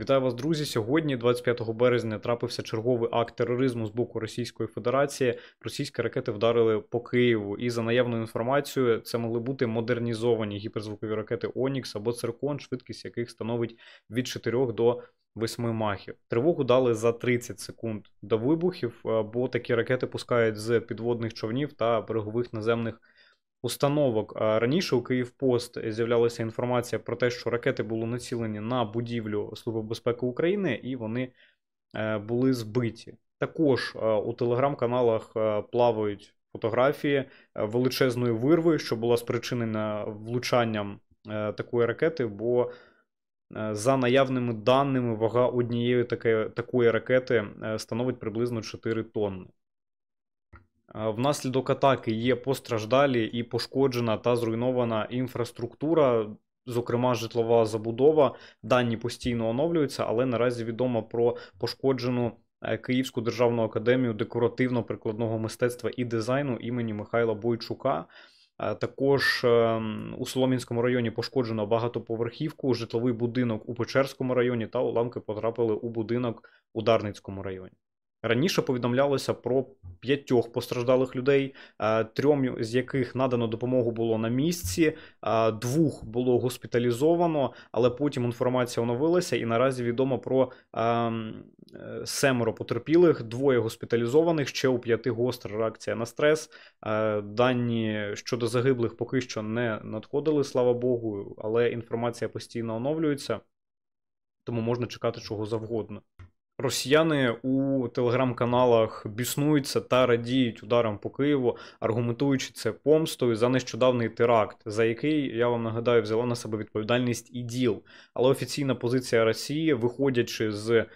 Вітаю вас, друзі. Сьогодні, 25 березня, трапився черговий акт тероризму з боку Російської Федерації. Російські ракети вдарили по Києву, і за наявною інформацією, це могли бути модернізовані гіперзвукові ракети Онікс або Циркон, швидкість яких становить від 4 до 8 махів. Тривогу дали за 30 секунд до вибухів, е, бо такі ракети пускають з підводних човнів та берегових наземних установок. Раніше у Київпост з'являлася інформація про те, що ракети були націлені на будівлю Служби безпеки України і вони е, були збиті. Також е, у телеграм-каналах е, плавають фотографії величезної вирви, що була спричинена влучанням такої ракети. бо за наявними даними, вага однієї таке, такої ракети становить приблизно 4 тонни. Е, внаслідок атаки є постраждалі і пошкоджена та зруйнована інфраструктура, зокрема житлова забудова. Дані постійно оновлюються, але наразі відомо про пошкоджену е, Київську державну академію декоративно-прикладного мистецтва і дизайну імені Михайла Бойчука. Е, також ем, у Солом'янському районі пошкоджено багатоповерхівку, житловий будинок у Печерському районі та уламки потрапили у будинок у Дарницькому районі. Раніше повідомлялося про п'ятьох постраждалих людей, е, трьом з яких надано допомогу було на місці, е, двох було госпіталізовано, але потім інформація оновилася, і наразі відомо про ем, е, семеро потерпілих, двоє госпіталізованих. Ще у п'яти гостра реакція на стрес. Дані щодо загиблих поки що не надходили, слава Богу, але інформація постійно оновлюється, тому можна чекати чого завгодно. Росіяни у телеграм-каналах біснуються та радіють ударом по Києву, аргументуючи це помстою за нещодавний теракт, за який я вам нагадаю взяла на себе відповідальність і діл. Але офіційна позиція Росії, виходячи з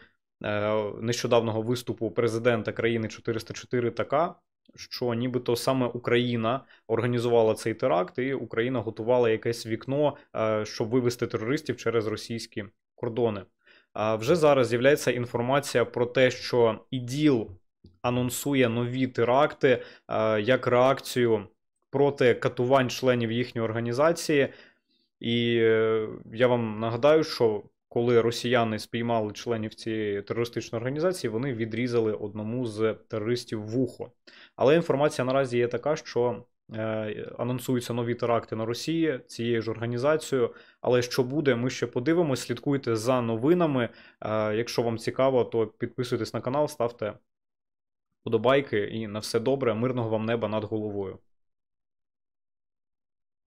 е, нещодавного виступу президента країни 404 така, що нібито саме Україна організувала цей теракт, і Україна готувала якесь вікно, е, щоб вивести терористів через російські кордони. Вже зараз з'являється інформація про те, що іділ анонсує нові теракти е, як реакцію проти катувань членів їхньої організації. І е, я вам нагадаю, що коли росіяни спіймали членів цієї терористичної організації, вони відрізали одному з терористів вухо. Але інформація наразі є така, що Е, анонсуються нові теракти на Росії цією ж організацією. Але що буде, ми ще подивимось. Слідкуйте за новинами. Е, якщо вам цікаво, то підписуйтесь на канал, ставте вподобайки і на все добре. Мирного вам неба над головою.